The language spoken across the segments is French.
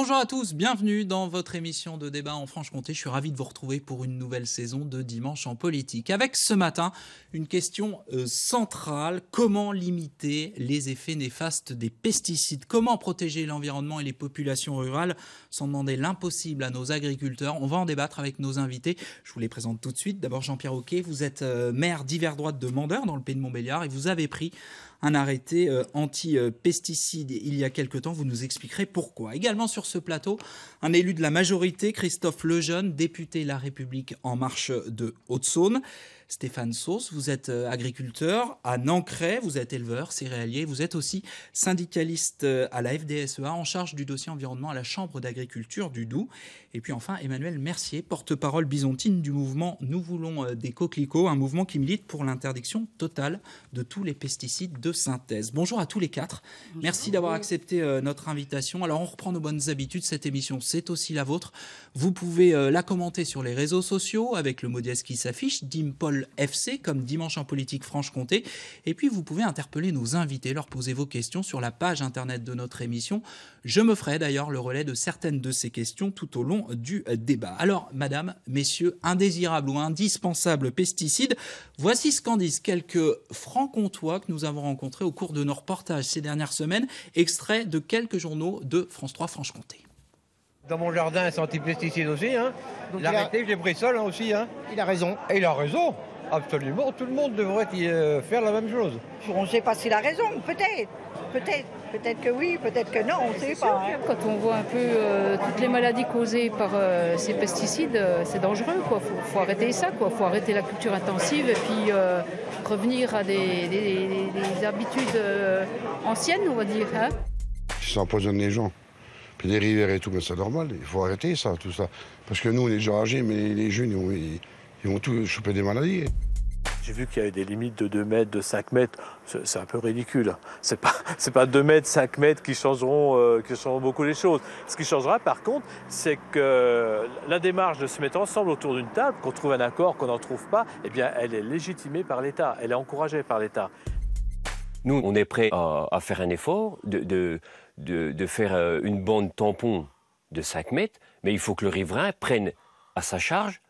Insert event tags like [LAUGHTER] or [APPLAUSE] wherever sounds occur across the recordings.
Bonjour à tous, bienvenue dans votre émission de débat en Franche-Comté. Je suis ravi de vous retrouver pour une nouvelle saison de Dimanche en politique. Avec ce matin, une question euh, centrale, comment limiter les effets néfastes des pesticides Comment protéger l'environnement et les populations rurales sans demander l'impossible à nos agriculteurs On va en débattre avec nos invités. Je vous les présente tout de suite. D'abord Jean-Pierre Oquet, vous êtes euh, maire d'hiver droite de Mandeur dans le pays de Montbéliard et vous avez pris un arrêté euh, anti-pesticides il y a quelque temps. Vous nous expliquerez pourquoi. Également sur ce plateau, un élu de la majorité, Christophe Lejeune, député La République en marche de Haute-Saône. Stéphane Sauce, vous êtes euh, agriculteur à Nancray, vous êtes éleveur céréalier, vous êtes aussi syndicaliste euh, à la FDSEA en charge du dossier environnement à la Chambre d'agriculture du Doubs. Et puis enfin, Emmanuel Mercier, porte-parole bisontine du mouvement Nous voulons euh, des coquelicots, un mouvement qui milite pour l'interdiction totale de tous les pesticides de synthèse. Bonjour à tous les quatre. Merci d'avoir accepté notre invitation. Alors on reprend nos bonnes habitudes. Cette émission, c'est aussi la vôtre. Vous pouvez la commenter sur les réseaux sociaux avec le mot qui s'affiche, Dim Paul FC, comme Dimanche en politique Franche-Comté. Et puis, vous pouvez interpeller nos invités, leur poser vos questions sur la page internet de notre émission. Je me ferai d'ailleurs le relais de certaines de ces questions tout au long du débat. Alors, madame, messieurs, indésirables ou indispensables pesticides, voici ce qu'en disent quelques francs-comtois que nous avons rencontrés au cours de nos reportages ces dernières semaines, extraits de quelques journaux de France 3 Franche-Comté. Dans mon jardin, c'est anti-pesticides aussi. Hein. L'arrêté, a... j'ai pris seul aussi. Hein. Il a raison. il a raison. Absolument, tout le monde devrait euh, faire la même chose. On ne sait pas s'il a raison, peut-être. Peut-être peut-être que oui, peut-être que non, on ne sait pas. Hein. Quand on voit un peu euh, toutes les maladies causées par euh, ces pesticides, c'est dangereux. Il faut, arrêter ça. Il faut arrêter la culture intensive et puis revenir à des, habitudes anciennes, on va dire. Ça hein. empoisonne les gens puis des rivières et tout, mais ben, c'est normal. Il faut arrêter ça, tout ça. Parce que nous, on est âgés, mais les jeunes, ils, vont tous choper des maladies. J'ai vu qu'il y avait des limites de 2 mètres, de 5 mètres. C'est un peu ridicule. C'est pas, [LAUGHS] pas 2 mètres, 5 mètres qui changeront, euh, qui beaucoup les choses. Ce qui changera, par contre, c'est que la démarche de se mettre ensemble autour d'une table, qu'on trouve un accord, qu'on n'en trouve pas, eh bien, elle est légitimée par l'État. Elle est encouragée par l'État. Nous, on est prêts à, faire un effort de de, faire euh, une bande tampon de 5 mètres, mais il faut que le riverain prenne à sa charge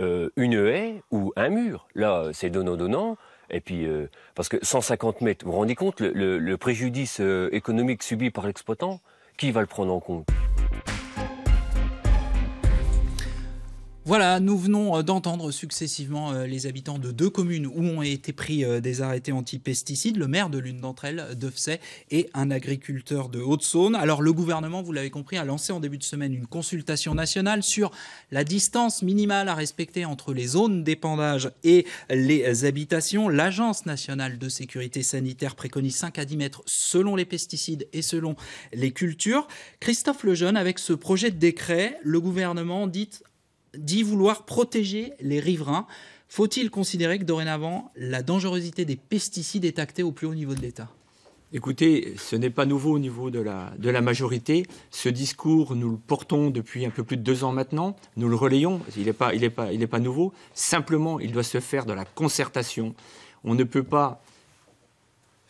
euh, une haie ou un mur. Là, c'est donnant-donnant. Et puis, euh, parce que 150 mètres, vous vous rendez compte le, préjudice économique subi par l'exploitant, qui va le prendre en compte Voilà, nous venons euh, d'entendre successivement euh, les habitants de deux communes où ont été pris euh, des arrêtés anti-pesticides, le maire de l'une d'entre elles, Defsay, et un agriculteur de Haute-Saône. Alors le gouvernement, vous l'avez compris, a lancé en début de semaine une consultation nationale sur la distance minimale à respecter entre les zones d'épandage et les habitations. L'Agence nationale de sécurité sanitaire préconise 5 à 10 mètres selon les pesticides et selon les cultures. Christophe Lejeune, avec ce projet de décret, le gouvernement dit d'y vouloir protéger les riverains. Faut-il considérer que dorénavant, la dangerosité des pesticides est actée au plus haut niveau de l'État Écoutez, ce n'est pas nouveau au niveau de la, de la majorité. Ce discours, nous le portons depuis un peu plus de deux ans maintenant. Nous le relayons. Il n'est pas, pas, pas nouveau. Simplement, il doit se faire de la concertation. On ne peut pas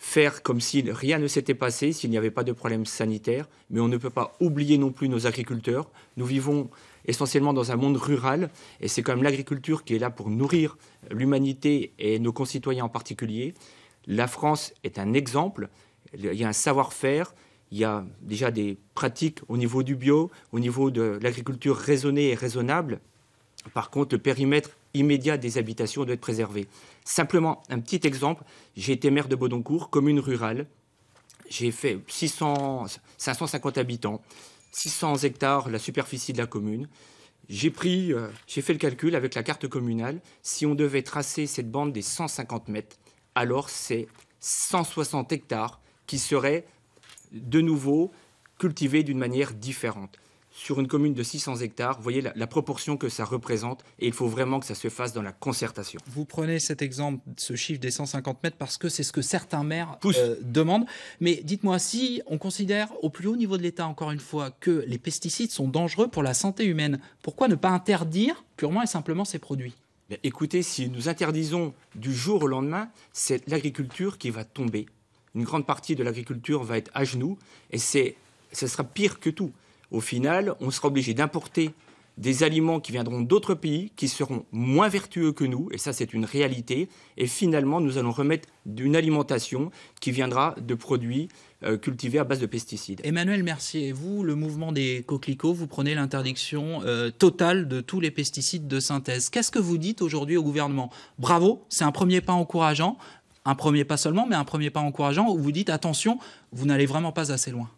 faire comme si rien ne s'était passé, s'il n'y avait pas de problème sanitaire, mais on ne peut pas oublier non plus nos agriculteurs. Nous vivons essentiellement dans un monde rural, et c'est quand même l'agriculture qui est là pour nourrir l'humanité et nos concitoyens en particulier. La France est un exemple, il y a un savoir-faire, il y a déjà des pratiques au niveau du bio, au niveau de l'agriculture raisonnée et raisonnable, par contre, le périmètre immédiat des habitations doit être préservé. Simplement, un petit exemple, j'ai été maire de Baudoncourt, commune rurale. J'ai fait 550 habitants, 600 hectares la superficie de la commune. J'ai euh, j'ai fait le calcul avec la carte communale. Si on devait tracer cette bande des 150 mètres, alors c'est 160 hectares qui seraient de nouveau cultivés d'une manière différente sur une commune de 600 hectares, vous voyez la, proportion que ça représente et il faut vraiment que ça se fasse dans la concertation. Vous prenez cet exemple, ce chiffre des 150 mètres, parce que c'est ce que certains maires euh, demandent. Mais dites-moi, si on considère au plus haut niveau de l'État, encore une fois, que les pesticides sont dangereux pour la santé humaine, pourquoi ne pas interdire purement et simplement ces produits Écoutez, si nous interdisons du jour au lendemain, c'est l'agriculture qui va tomber. Une grande partie de l'agriculture va être à genoux et c'est ce sera pire que tout au final, on sera obligé d'importer des aliments qui viendront d'autres pays, qui seront moins vertueux que nous, et ça c'est une réalité, et finalement nous allons remettre d'une alimentation qui viendra de produits euh, cultivés à base de pesticides. Emmanuel Mercier, vous, le mouvement des coquelicots, vous prenez l'interdiction euh, totale de tous les pesticides de synthèse. Qu'est-ce que vous dites aujourd'hui au gouvernement Bravo, c'est un premier pas encourageant, un premier pas seulement, mais un premier pas encourageant où vous dites attention, vous n'allez vraiment pas assez loin.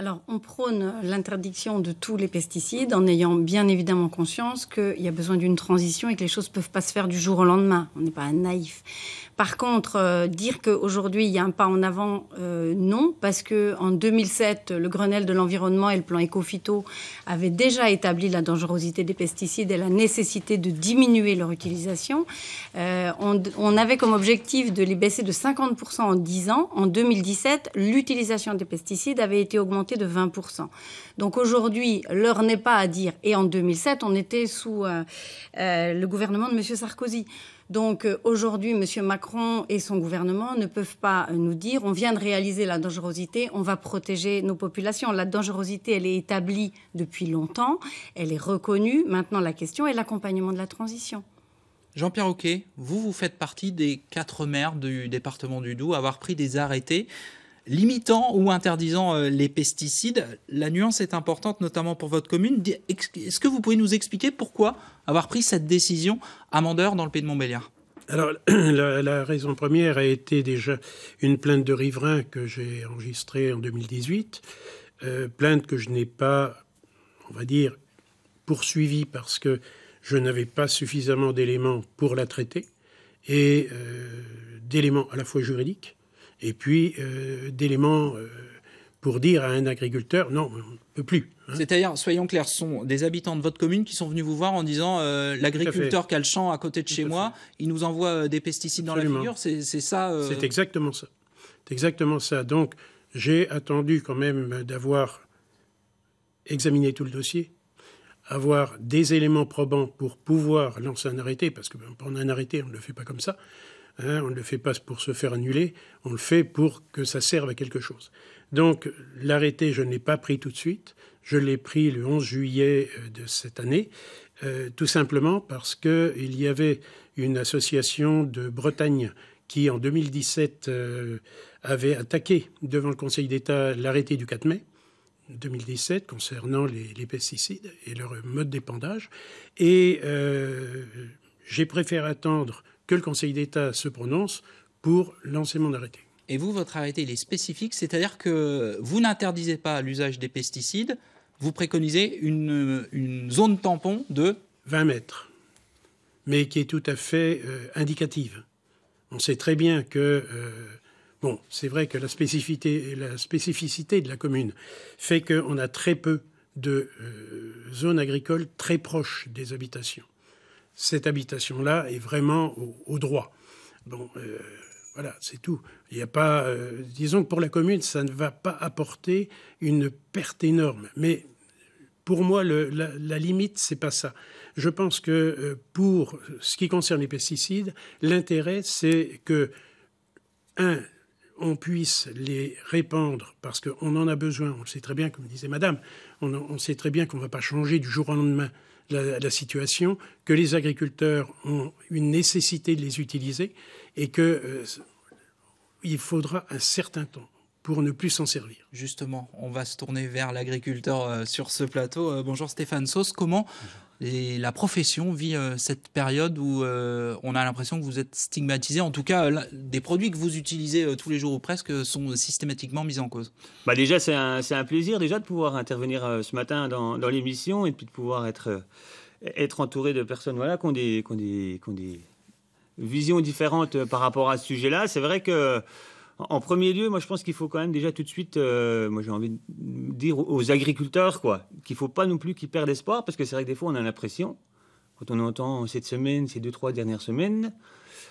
Alors, on prône l'interdiction de tous les pesticides en ayant bien évidemment conscience qu'il y a besoin d'une transition et que les choses ne peuvent pas se faire du jour au lendemain. On n'est pas naïf. Par contre, euh, dire qu'aujourd'hui il y a un pas en avant, euh, non, parce que en 2007, le Grenelle de l'environnement et le plan Ecofito avaient déjà établi la dangerosité des pesticides et la nécessité de diminuer leur utilisation. Euh, on, on avait comme objectif de les baisser de 50% en 10 ans. En 2017, l'utilisation des pesticides avait été augmentée de 20%. Donc aujourd'hui, l'heure n'est pas à dire, et en 2007, on était sous euh, euh, le gouvernement de M. Sarkozy. Donc euh, aujourd'hui, M. Macron et son gouvernement ne peuvent pas nous dire on vient de réaliser la dangerosité, on va protéger nos populations. La dangerosité, elle est établie depuis longtemps, elle est reconnue. Maintenant, la question est l'accompagnement de la transition. Jean-Pierre Oquet, vous, vous faites partie des quatre maires du département du Doubs avoir pris des arrêtés limitant ou interdisant euh, les pesticides. La nuance est importante, notamment pour votre commune. Est-ce que vous pouvez nous expliquer pourquoi avoir pris cette décision à dans le pays de Montbéliard alors, [CLEARS THROAT] la, raison première a été déjà une plainte de riverain que j'ai enregistrée en 2018, euh, plainte que je n'ai pas, on va dire, poursuivie parce que je n'avais pas suffisamment d'éléments pour la traiter, et euh, d'éléments à la fois juridiques et puis euh, d'éléments euh, pour dire à un agriculteur non, on ne peut plus. Hein. C'est-à-dire, soyons clairs, sont des habitants de votre commune qui sont venus vous voir en disant euh, l'agriculteur qui a le champ à côté de chez moi, il nous envoie des pesticides dans la figure, c'est ça C'est exactement ça. C'est exactement ça. Donc, j'ai attendu quand même d'avoir examiné tout le dossier avoir des éléments probants pour pouvoir lancer un arrêté, parce que prendre un arrêté, on ne le fait pas comme ça, Hein, on ne le fait pas pour se faire annuler, on le fait pour que ça serve à quelque chose. Donc l'arrêté, je ne l'ai pas pris tout de suite, je l'ai pris le 11 juillet euh, de cette année, euh, tout simplement parce qu'il y avait une association de Bretagne qui, en 2017, euh, avait attaqué devant le Conseil d'État l'arrêté du 4 mai. 2017 concernant les, pesticides et leur mode d'épandage. Et j'ai préféré attendre que le Conseil d'État se prononce pour l'enseignement d'arrêté. Et vous, votre arrêté, il est spécifique, c'est-à-dire que vous n'interdisez pas l'usage des pesticides, vous préconisez une, zone tampon de 20 mètres, mais qui est tout à fait euh, indicative. On sait très bien que, euh, bon, c'est vrai que la spécificité, de la commune fait qu'on a très peu de euh, zones agricoles très proches des habitations cette habitation-là est vraiment au, droit. Bon, euh, voilà, c'est tout. Il n'y a pas. Euh, disons que pour la commune, ça ne va pas apporter une perte énorme. Mais pour moi, la, limite, c'est pas ça. Je pense que euh, pour ce qui concerne les pesticides, l'intérêt, c'est que, un, on puisse les répandre parce qu'on en a besoin. On le sait très bien, comme disait Madame, on, on sait très bien qu'on ne va pas changer du jour au lendemain la, situation, que les agriculteurs ont une nécessité de les utiliser et qu'il euh, faudra un certain temps pour ne plus s'en servir. Justement, on va se tourner vers l'agriculteur euh, sur ce plateau. Euh, bonjour Stéphane Sauce, comment la profession vit euh, cette période où euh, on a l'impression que vous êtes stigmatisé. En tout cas, des produits que vous utilisez euh, tous les jours ou presque sont systématiquement mis en cause. Bah déjà, c'est un, plaisir déjà de pouvoir intervenir ce matin dans, l'émission et puis de pouvoir être, être entouré de personnes voilà, qui des, des, qui ont des visions différentes par rapport à ce sujet-là. C'est vrai que en premier lieu, moi je pense qu'il faut quand même déjà tout de suite, euh, moi j'ai envie de dire aux agriculteurs quoi, qu'il faut pas non plus qu'ils perdent espoir parce que c'est vrai que des fois on a l'impression, quand on entend cette semaine, ces deux trois dernières semaines,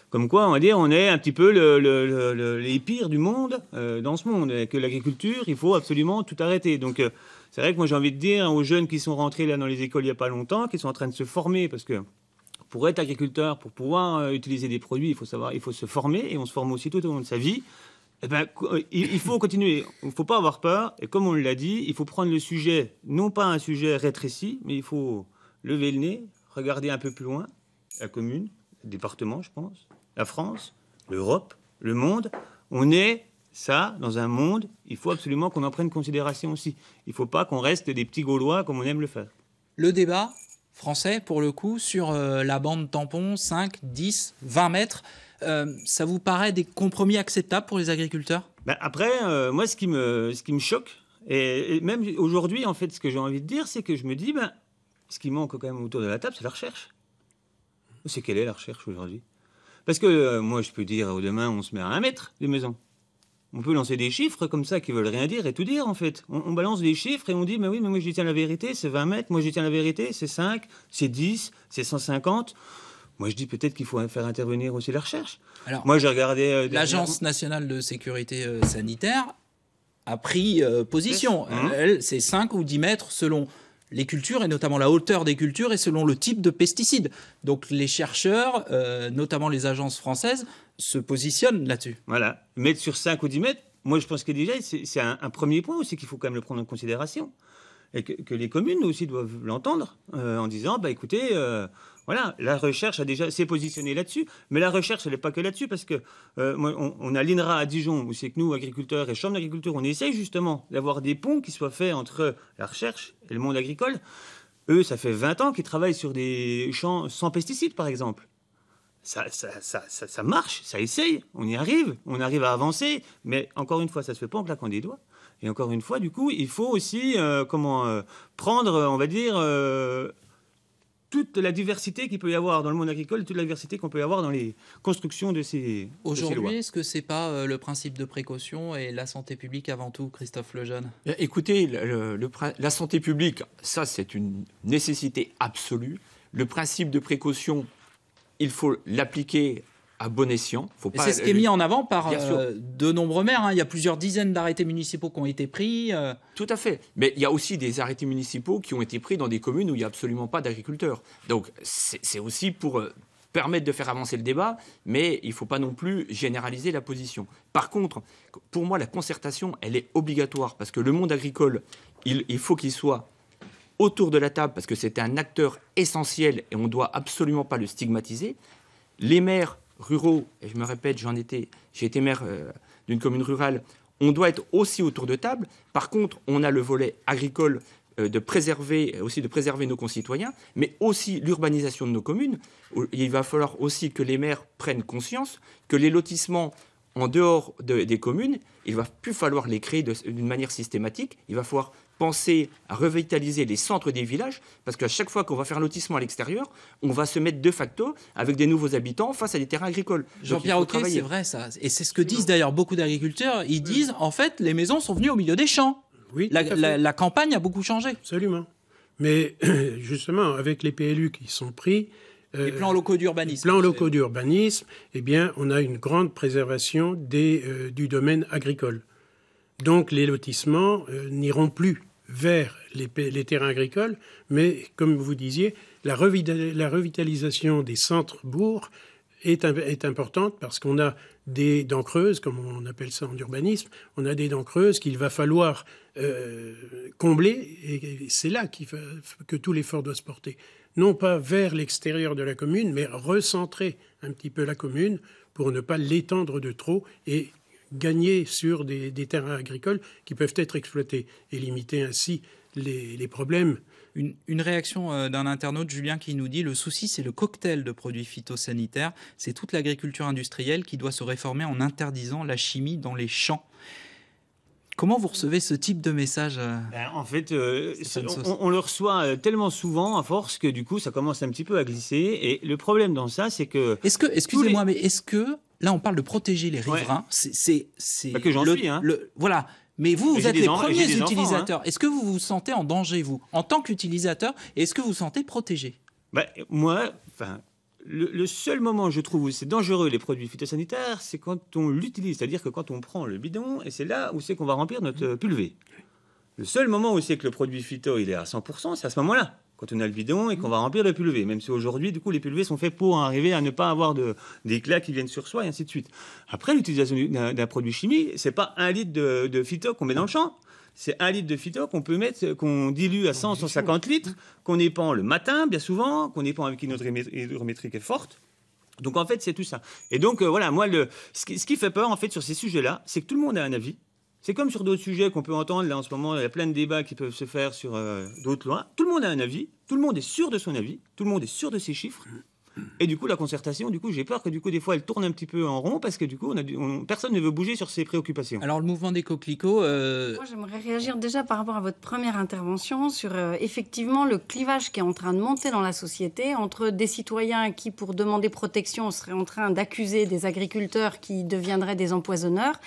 comme quoi on va dire on est un petit peu les pires du monde euh, dans ce monde, et que l'agriculture il faut absolument tout arrêter. Donc euh, c'est vrai que moi j'ai envie de dire aux jeunes qui sont rentrés là dans les écoles il n'y a pas longtemps, qui sont en train de se former parce que pour être agriculteur, pour pouvoir utiliser des produits, il faut savoir, il faut se former et on se forme aussi tout au long de sa vie. Eh ben, euh, il faut continuer. Il ne faut pas avoir peur. Et comme on l'a dit, il faut prendre le sujet, non pas un sujet rétréci, mais il faut lever le nez, regarder un peu plus loin, la commune, le département, je pense, la France, l'Europe, le monde. On est, ça, dans un monde, il faut absolument qu'on en prenne considération aussi. Il ne faut pas qu'on reste des petits Gaulois comme on aime le faire. Le débat français, pour le coup, sur euh, la bande tampon 5, 10, 20 mètres. Euh, ça vous paraît des compromis acceptables pour les agriculteurs ben, Après, euh, moi, ce qui me, ce qui me choque, et, même aujourd'hui, en fait, ce que j'ai envie de dire, c'est que je me dis, ben, ce qui manque quand même autour de la table, c'est la recherche. C'est quelle est la recherche aujourd'hui Parce que euh, moi, je peux dire, au demain, on se met à un mètre des maisons. On peut lancer des chiffres comme ça qui veulent rien dire et tout dire en fait. On, balance des chiffres et on dit mais oui mais moi j'y tiens la vérité c'est 20 mètres, moi je tiens la vérité c'est 5, c'est 10, c'est 150. Moi, je dis peut-être qu'il faut faire intervenir aussi la recherche. Alors, Moi, j'ai regardé. Euh, L'Agence nationale de sécurité euh, sanitaire a pris euh, position. Hein elle, c'est 5 ou 10 mètres selon les cultures et notamment la hauteur des cultures et selon le type de pesticides. Donc les chercheurs, notamment les agences françaises, se positionnent là-dessus. Voilà. Mettre sur 5 ou 10 mètres, moi je pense que déjà, c'est un, premier point aussi qu'il faut quand même le prendre en considération. Et que, que les communes aussi doivent l'entendre en disant, bah écoutez, voilà, la recherche a déjà s'est positionnée là-dessus, mais la recherche, n'est pas que là-dessus, parce que euh, on, a l'INRA à Dijon, où c'est que nous, agriculteurs et chambres d'agriculture, on essaye justement d'avoir des ponts qui soient faits entre la recherche et le monde agricole. Eux, ça fait 20 ans qu'ils travaillent sur des champs sans pesticides, par exemple. Ça, ça, marche, ça essaye, on y arrive, on arrive à avancer, mais encore une fois, ça se fait pas en claquant des doigts. Et encore une fois, du coup, il faut aussi euh, comment euh, prendre, on va dire, toute la diversité qu'il peut y avoir dans le monde agricole, toute la diversité qu'on peut y avoir dans les constructions de ces Aujourd'hui, est-ce que c'est pas euh, le principe de précaution et la santé publique avant tout, Christophe Lejeune eh, Écoutez, la santé publique, ça c'est une nécessité absolue. Le principe de précaution, il faut l'appliquer à bon escient. Faut pas c'est ce qui est mis en avant par euh, de nombreux maires. Hein. Il y a plusieurs dizaines d'arrêtés municipaux qui ont été pris. Euh. Tout à fait. Mais il y a aussi des arrêtés municipaux qui ont été pris dans des communes où il n'y a absolument pas d'agriculteurs. Donc c'est aussi pour euh, permettre de faire avancer le débat, mais il ne faut pas non plus généraliser la position. Par contre, pour moi, la concertation, elle est obligatoire parce que le monde agricole, il, il faut qu'il soit autour de la table parce que c'est un acteur essentiel et on ne doit absolument pas le stigmatiser. Les maires ruraux, et je me répète, j'ai été maire euh, d'une commune rurale, on doit être aussi autour de table. Par contre, on a le volet agricole euh, de préserver euh, aussi de préserver nos concitoyens, mais aussi l'urbanisation de nos communes. Il va falloir aussi que les maires prennent conscience que les lotissements en dehors des communes, il va plus falloir les créer d'une manière systématique. Il va falloir penser à revitaliser les centres des villages, parce qu'à chaque fois qu'on va faire un lotissement à l'extérieur, on va se mettre de facto avec des nouveaux habitants face à des terrains agricoles. Jean-Pierre Auquet, c'est vrai ça. Et c'est ce que disent d'ailleurs beaucoup d'agriculteurs. Ils disent, en fait, les maisons sont venues au milieu des champs. Oui, la, campagne a beaucoup changé. Absolument. Mais [CLEARS THROAT] justement, avec les PLU qui sont pris, euh, les plans locaux d'urbanisme. Les plans locaux d'urbanisme, eh bien, on a une grande préservation des, euh, du domaine agricole. Donc, les lotissements euh, n'iront plus vers les, terrains agricoles, mais comme vous disiez, la, revitalisation des centres-bourgs est, importante parce qu'on a des dents creuses, comme on appelle ça en urbanisme, on a des dents creuses qu'il va falloir euh, combler, et c'est là que tout l'effort doit se porter. Non pas vers l'extérieur de la commune, mais recentrer un petit peu la commune pour ne pas l'étendre de trop et gagner sur des, terres agricoles qui peuvent être exploitées et limiter ainsi les, problèmes une, réaction euh, d'un internaute, Julien, qui nous dit Le souci, c'est le cocktail de produits phytosanitaires. C'est toute l'agriculture industrielle qui doit se réformer en interdisant la chimie dans les champs. Comment vous recevez ce type de message euh, ben, En fait, euh, on, le reçoit tellement souvent à force que du coup, ça commence un petit peu à glisser. Et le problème dans ça, c'est que. Est-ce que, excusez-moi, mais est-ce que là, on parle de protéger les riverains. C'est, c'est, que j'en suis. Hein. Le, voilà. Mais vous, vous êtes les premiers hein. utilisateurs. Est-ce que vous vous sentez en danger, vous, en tant qu'utilisateur Est-ce que vous vous sentez protégé bah, Moi, enfin, le, seul moment, je trouve, où c'est dangereux les produits phytosanitaires, c'est quand on l'utilise. C'est-à-dire que quand on prend le bidon, et c'est là où c'est qu'on va remplir notre euh, pulvée. Le seul moment où c'est que le produit phyto, il est à 100%, c'est à ce moment-là quand on a le bidon et qu'on mm. va remplir le pulvé. Même si aujourd'hui, du coup, les pulvés sont faits pour arriver à ne pas avoir de, d'éclats qui viennent sur soi et ainsi de suite. Après, l'utilisation d'un, produit chimique, c'est pas un litre de, phyto qu'on met dans le champ. C'est un litre de phyto qu'on peut mettre, qu'on dilue à 100, 150 litres, mm. qu'on épand le matin, bien souvent, qu'on épand avec une autre est forte. Donc en fait, c'est tout ça. Et donc euh, voilà, moi, le, ce qui fait peur en fait sur ces sujets-là, c'est que tout le monde a un avis c'est comme sur d'autres sujets qu'on peut entendre, là en ce moment, il y a plein de débats qui peuvent se faire sur euh, d'autres lois. Tout le monde a un avis, tout le monde est sûr de son avis, tout le monde est sûr de ses chiffres. Et du coup, la concertation, du coup, j'ai peur que du coup, des fois, elle tourne un petit peu en rond parce que du coup, on a personne ne veut bouger sur ses préoccupations. Alors, le mouvement des coquelicots. Euh, Moi, j'aimerais réagir déjà par rapport à votre première intervention sur euh, effectivement le clivage qui est en train de monter dans la société entre des citoyens qui, pour demander protection, seraient en train d'accuser des agriculteurs qui deviendraient des empoisonneurs.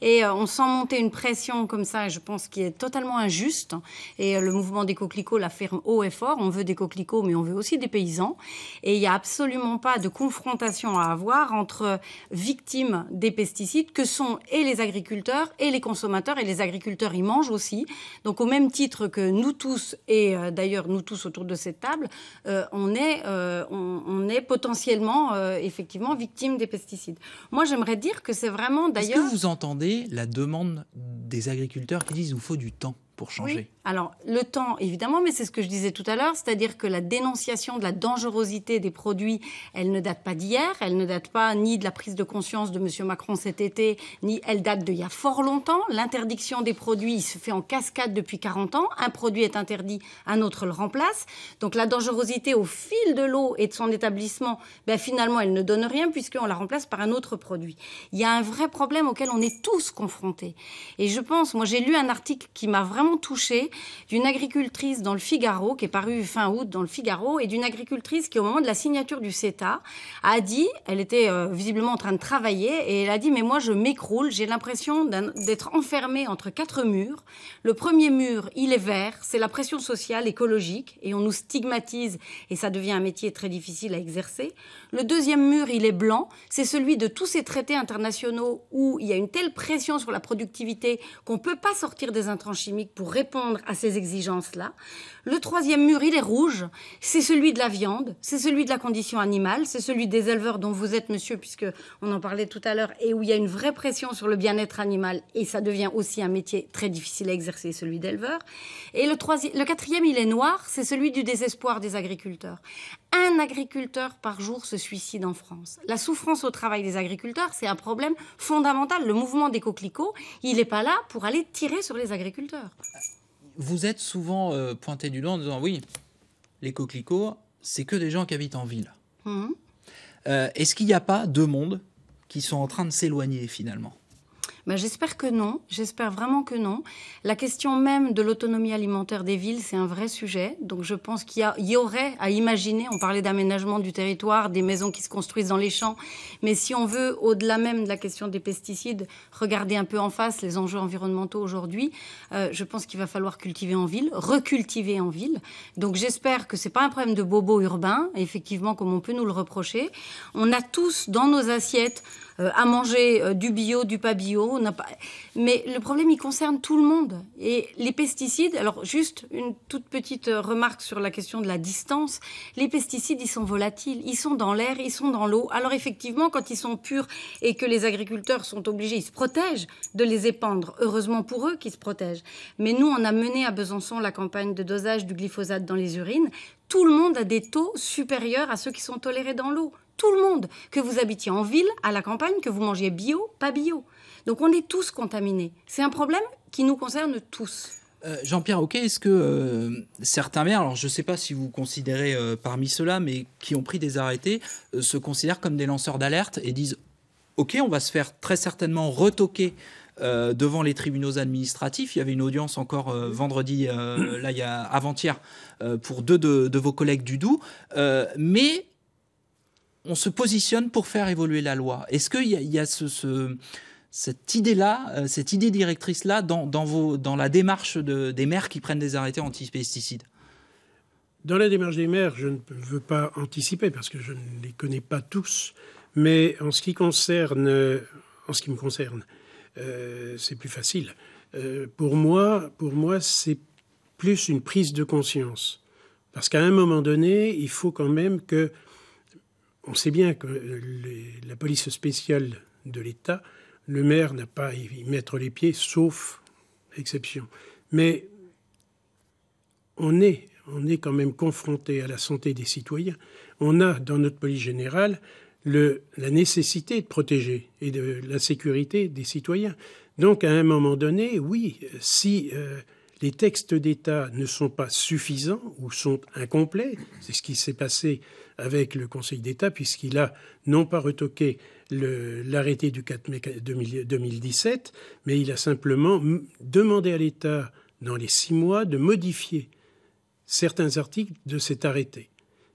Et euh, on sent monter une pression comme ça, je pense, qui est totalement injuste. Et le mouvement des coquelicots la ferme haut et fort. On veut des coquelicots, mais on veut aussi des paysans. Et il y a absolument absolument pas de confrontation à avoir entre victimes des pesticides que sont et les agriculteurs et les consommateurs. Et les agriculteurs y mangent aussi. Donc au même titre que nous tous, et euh, d'ailleurs nous tous autour de cette table, euh, on, est, euh, on, est potentiellement, effectivement, victimes des pesticides. Moi, j'aimerais dire que c'est vraiment d'ailleurs... Est-ce que vous entendez la demande des agriculteurs qui disent il nous faut du temps pour changer alors, le temps, évidemment, mais c'est ce que je disais tout à l'heure, c'est-à-dire que la dénonciation de la dangerosité des produits, elle ne date pas d'hier, elle ne date pas ni de la prise de conscience de M. Macron cet été, ni elle date d'il y a fort longtemps. L'interdiction des produits se fait en cascade depuis 40 ans. Un produit est interdit, un autre le remplace. Donc, la dangerosité au fil de l'eau et de son établissement, ben, finalement, elle ne donne rien puisqu'on la remplace par un autre produit. Il y a un vrai problème auquel on est tous confrontés. Et je pense, moi, j'ai lu un article qui m'a vraiment touchée d'une agricultrice dans le Figaro, qui est parue fin août dans le Figaro, et d'une agricultrice qui, au moment de la signature du CETA, a dit, elle était euh, visiblement en train de travailler, et elle a dit, mais moi je m'écroule, j'ai l'impression d'être enfermée entre quatre murs. Le premier mur, il est vert, c'est la pression sociale, écologique, et on nous stigmatise, et ça devient un métier très difficile à exercer. Le deuxième mur, il est blanc, c'est celui de tous ces traités internationaux où il y a une telle pression sur la productivité qu'on ne peut pas sortir des intrants chimiques pour répondre à ces exigences-là. Le troisième mur, il est rouge. C'est celui de la viande, c'est celui de la condition animale, c'est celui des éleveurs dont vous êtes, monsieur, puisque on en parlait tout à l'heure, et où il y a une vraie pression sur le bien-être animal, et ça devient aussi un métier très difficile à exercer, celui d'éleveur. Et le, troisième, le quatrième, il est noir, c'est celui du désespoir des agriculteurs. Un agriculteur par jour se suicide en France. La souffrance au travail des agriculteurs, c'est un problème fondamental. Le mouvement des coquelicots, il n'est pas là pour aller tirer sur les agriculteurs vous êtes souvent euh, pointé du doigt en disant oui, les coquelicots, c'est que des gens qui habitent en ville. Mmh. Euh, est-ce qu'il n'y a pas deux mondes qui sont en train de s'éloigner finalement bah, j'espère que non, j'espère vraiment que non. La question même de l'autonomie alimentaire des villes, c'est un vrai sujet. Donc je pense qu'il y, aurait à imaginer, on parlait d'aménagement du territoire, des maisons qui se construisent dans les champs, mais si on veut, au-delà même de la question des pesticides, regarder un peu en face les enjeux environnementaux aujourd'hui, euh, je pense qu'il va falloir cultiver en ville, recultiver en ville. Donc j'espère que ce n'est pas un problème de bobo urbain, effectivement, comme on peut nous le reprocher. On a tous dans nos assiettes euh, à manger euh, du bio, du pas bio. Mais le problème, il concerne tout le monde. Et les pesticides, alors juste une toute petite euh, remarque sur la question de la distance. Les pesticides, ils sont volatiles. Ils sont dans l'air, ils sont dans l'eau. Alors effectivement, quand ils sont purs et que les agriculteurs sont obligés, ils se protègent de les épandre. Heureusement pour eux qu'ils se protègent. Mais nous, on a mené à Besançon la campagne de dosage du glyphosate dans les urines. Tout le monde a des taux supérieurs à ceux qui sont tolérés dans l'eau tout le monde, que vous habitiez en ville, à la campagne, que vous mangiez bio, pas bio. Donc on est tous contaminés. C'est un problème qui nous concerne tous. Euh, Jean-Pierre ok, est-ce que euh, certains maires, alors je ne sais pas si vous considérez euh, parmi ceux-là, mais qui ont pris des arrêtés, se considèrent comme des lanceurs d'alerte et disent Ok, on va se faire très certainement retoquer devant les tribunaux administratifs. Il y avait une audience encore vendredi, là, il y a avant-hier, pour deux de, de, vos collègues du Doubs. mais on se positionne pour faire évoluer la loi. Est-ce qu'il y a, cette idée-là, euh, cette idée directrice-là dans, la démarche des maires qui prennent des arrêtés anti-pesticides Dans la démarche des maires, je ne veux pas anticiper parce que je ne les connais pas tous, mais en ce qui, me concerne, euh, c'est plus facile. Euh, pour moi, pour moi c'est plus une prise de conscience. Parce qu'à un moment donné, il faut quand même que on sait bien que la police spéciale de l'État, le maire n'a pas à y mettre les pieds, sauf exception. Mais on est, on est quand même confronté à la santé des citoyens. On a dans notre police générale le, la nécessité de protéger et de la sécurité des citoyens. Donc à un moment donné, oui, si euh, les textes d'État ne sont pas suffisants ou sont incomplets. C'est ce qui s'est passé avec le Conseil d'État, puisqu'il a non pas retoqué l'arrêté du 4 mai 2017, mais il a simplement demandé à l'État, dans les six mois, de modifier certains articles de cet arrêté.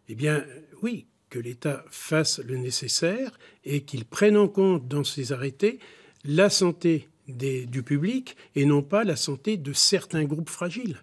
Eh bien, oui, que l'État fasse le nécessaire et qu'il prenne en compte dans ses arrêtés la santé du public et non pas la santé de certains groupes fragiles.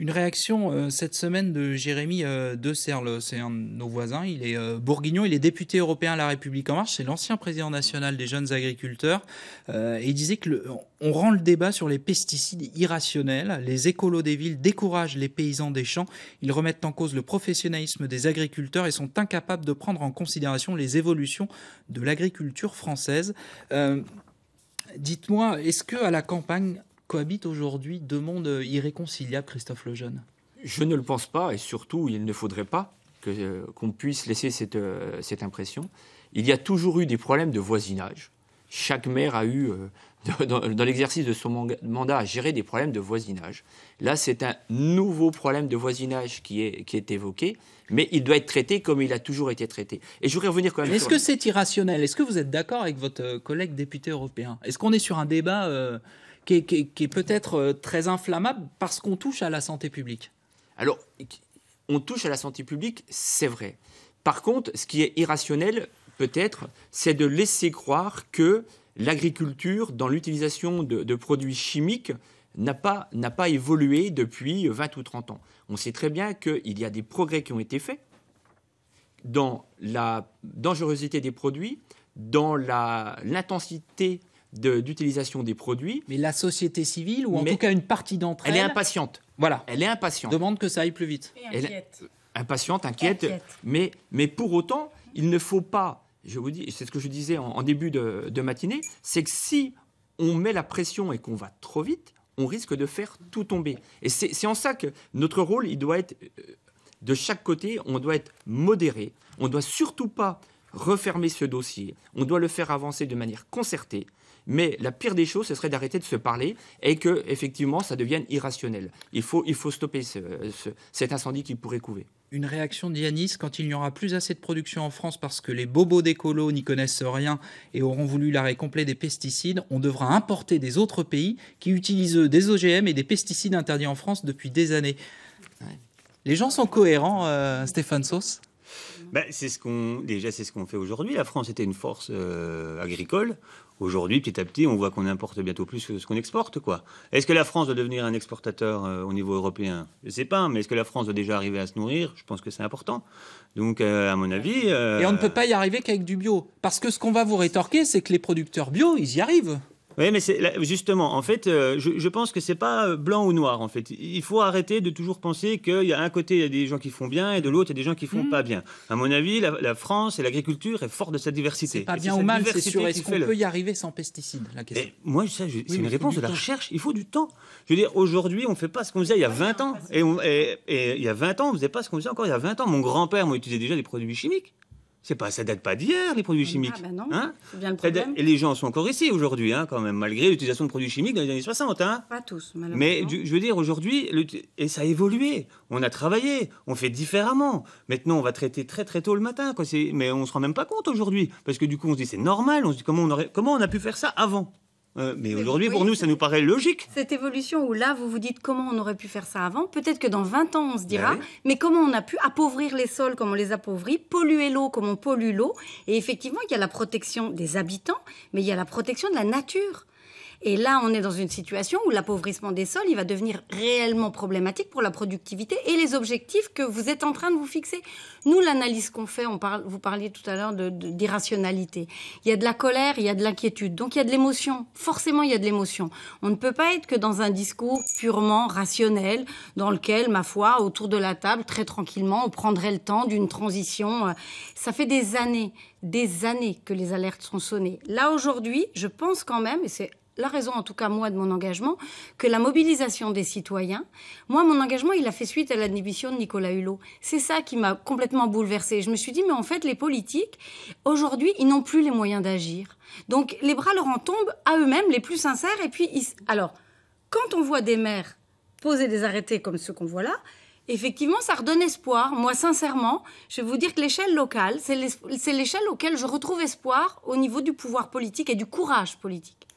Une réaction euh, cette semaine de Jérémy euh, De Serle, c'est un de nos voisins, il est euh, bourguignon, il est député européen à La République En Marche, c'est l'ancien président national des jeunes agriculteurs. et il disait que on rend le débat sur les pesticides irrationnels, les écolos des villes découragent les paysans des champs, ils remettent en cause le professionnalisme des agriculteurs et sont incapables de prendre en considération les évolutions de l'agriculture française. Dites-moi, est-ce que à la campagne cohabitent aujourd'hui deux mondes irréconciliables, Christophe Lejeune Je ne le pense pas, et surtout, il ne faudrait pas euh, qu'on puisse laisser cette, euh, cette impression. Il y a toujours eu des problèmes de voisinage chaque maire a eu, euh, [LAUGHS] dans, l'exercice de son mandat, à gérer des problèmes de voisinage. Là, c'est un nouveau problème de voisinage qui est, qui est évoqué, mais il doit être traité comme il a toujours été traité. Et je voudrais revenir quand même. Est-ce que c'est irrationnel Est-ce que vous êtes d'accord avec votre euh, collègue député européen Est-ce qu'on est sur un débat euh, qui est peut-être très inflammable parce qu'on touche à la santé publique Alors, on touche à la santé publique, c'est vrai. Par contre, ce qui est irrationnel, peut-être, c'est de laisser croire que l'agriculture, dans l'utilisation de, produits chimiques, n'a pas, pas évolué depuis 20 ou 30 ans. On sait très bien qu'il y a des progrès qui ont été faits dans la dangerosité des produits, dans l'intensité d'utilisation des produits. Mais la société civile, ou en tout cas une partie d'entre elles... Elle est impatiente. Voilà. Elle est impatiente. Demande que ça aille plus vite. elle inquiète. impatiente, inquiète. Mais, mais pour autant, il ne faut pas je vous dis, c'est ce que je disais en, début de, matinée, c'est que si on met la pression et qu'on va trop vite, on risque de faire tout tomber. Et c'est en ça que notre rôle, il doit être euh, de chaque côté, on doit être modéré. On ne doit surtout pas refermer ce dossier. On doit le faire avancer de manière concertée. Mais la pire des choses, ce serait d'arrêter de se parler et que, effectivement, ça devienne irrationnel. Il faut, il faut stopper cet incendie qui pourrait couver. Une réaction d'Ianis quand il n'y aura plus assez de production en France parce que les bobos d'écolo n'y connaissent rien et auront voulu l'arrêt complet des pesticides, on devra importer des autres pays qui utilisent des OGM et des pesticides interdits en France depuis des années. Les gens sont cohérents, euh, Stéphane Sauce ben, c'est ce qu'on déjà c'est ce qu'on fait aujourd'hui. La France était une force euh, agricole. Aujourd'hui, petit à petit, on voit qu'on importe bientôt plus que ce qu'on exporte, quoi. Est-ce que la France doit devenir un exportateur euh, au niveau européen Je sais pas, mais est-ce que la France doit déjà arriver à se nourrir Je pense que c'est important. Donc, euh, à mon avis, et on ne peut pas y arriver qu'avec du bio, parce que ce qu'on va vous rétorquer, c'est que les producteurs bio, ils y arrivent. Oui, mais c'est, justement, en fait, euh, je, pense que c'est pas euh, blanc ou noir, en fait. Il faut arrêter de toujours penser qu'il y a un côté, il y a des gens qui font bien et de l'autre, il y a des gens qui font hmm. pas bien. À mon avis, la, France et l'agriculture est forte de sa diversité. pas bien ou mal, c'est sûr. Est-ce qu'on peut y arriver sans pesticides la question. Moi, ça, c'est une réponse de la recherche. Il faut du temps. Je veux dire, aujourd'hui, on fait pas ce qu'on faisait il y a 20 ans. Et, et, il y a 20 ans, on faisait pas ce qu'on faisait encore il y a 20 ans. Mon grand-père, m'a utilisait déjà des produits chimiques. C'est pas, ça date pas d'hier, les produits ah, chimiques. Ah ben non, hein bien le problème. Et les gens sont encore ici aujourd'hui, hein, quand même, malgré l'utilisation de produits chimiques dans les années 60. Hein. Pas tous, malheureusement. Mais je veux dire, aujourd'hui, et ça a évolué. On a travaillé, on fait différemment. Maintenant, on va traiter très très tôt le matin, mais on ne se rend même pas compte aujourd'hui. Parce que du coup, on se dit, c'est normal. On se dit, comment on, aurait, comment on a pu faire ça avant euh, mais, aujourd'hui, pour nous, ça nous paraît logique. Cette évolution où là, vous vous dites comment on aurait pu faire ça avant, peut-être que dans 20 ans, on se dira, mais comment on a pu appauvrir les sols comme on les appauvrit, polluer l'eau comme on pollue l'eau. Et effectivement, il y a la protection des habitants, mais il y a la protection de la nature. Et là, on est dans une situation où l'appauvrissement des sols, il va devenir réellement problématique pour la productivité et les objectifs que vous êtes en train de vous fixer. Nous, l'analyse qu'on fait, on parle, vous parliez tout à l'heure d'irrationalité. il y a de la colère, il y a de l'inquiétude, donc il y a de l'émotion. Forcément, il y a de l'émotion. On ne peut pas être que dans un discours purement rationnel, dans lequel, ma foi, autour de la table, très tranquillement, on prendrait le temps d'une transition. Euh, ça fait des années, des années que les alertes sont sonnées. Là, aujourd'hui, je pense quand même, et c'est la raison, en tout cas moi, de mon engagement, que la mobilisation des citoyens, moi, mon engagement, il a fait suite à démission de Nicolas Hulot. C'est ça qui m'a complètement bouleversée. Je me suis dit, mais en fait, les politiques, aujourd'hui, ils n'ont plus les moyens d'agir. Donc, les bras leur en tombent à eux-mêmes, les plus sincères. Et puis, alors, quand on voit des maires poser des arrêtés comme ceux qu'on voit là, effectivement, ça redonne espoir. Moi, sincèrement, je vais vous dire que l'échelle locale, c'est l'échelle auquel je retrouve espoir au niveau du pouvoir politique et du courage politique.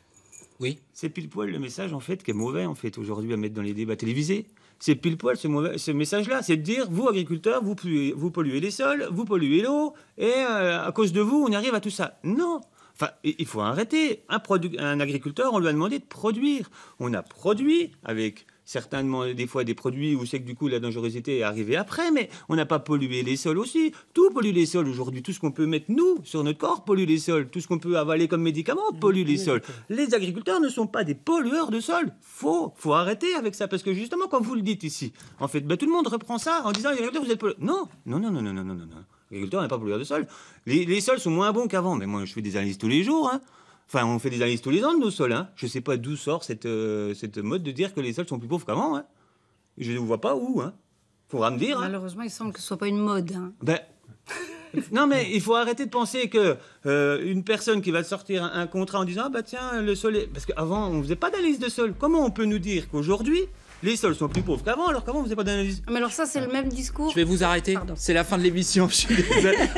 C'est pile poil le message en fait qui est mauvais en fait aujourd'hui à mettre dans les débats télévisés. C'est pile poil ce, mauvais, ce message-là, c'est de dire vous agriculteurs, vous polluez, vous polluez les sols, vous polluez l'eau, et euh, à cause de vous, on arrive à tout ça. Non, Enfin, il faut arrêter. Un, un, agriculteur, on lui a demandé de produire. On a produit avec certains demandent des fois des produits où c'est que du coup la dangerosité est arrivée après, mais on n'a pas pollué les sols aussi. Tout pollue les sols aujourd'hui. Tout ce qu'on peut mettre nous sur notre corps pollue les sols. Tout ce qu'on peut avaler comme médicaments pollue les sols. Les agriculteurs ne sont pas des pollueurs de sols. Faux. Faut arrêter avec ça parce que justement, comme vous le dites ici, en fait, bah, tout le monde reprend ça en disant les agriculteurs, vous êtes pollueurs. Non, non, non, non, non, non, non, non. L'agriculteur n'est pas pollueur de sol. Les, les, sols sont moins bons qu'avant. Mais moi, je fais des analyses tous les jours. Hein. Enfin, on fait des analyses tous les ans de nos sols. Hein. Je ne sais pas d'où sort euh, cette, mode de dire que les sols sont plus pauvres qu'avant. Hein. Je ne vois pas où. Hein. Faudra me dire. Hein. Malheureusement, il semble que ce soit pas une mode. Ben, [LAUGHS] non, mais il faut arrêter de penser qu'une euh, personne qui va sortir un, contrat en disant ah, bah tiens le sol est... parce qu'avant on ne faisait pas d'analyse de sol. Comment on peut nous dire qu'aujourd'hui les sols sont plus pauvres qu'avant, alors comment vous n'avez pas d'analyse. Ah, mais alors, ça, c'est le même discours. Je vais vous arrêter. C'est la fin de l'émission.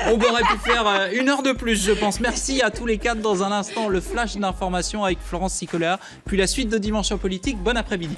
On aurait pu faire euh, une heure de plus, je pense. Merci à tous les quatre. Dans un instant, le flash d'information avec Florence Sicola, puis la suite de Dimension Politique. Bon après-midi.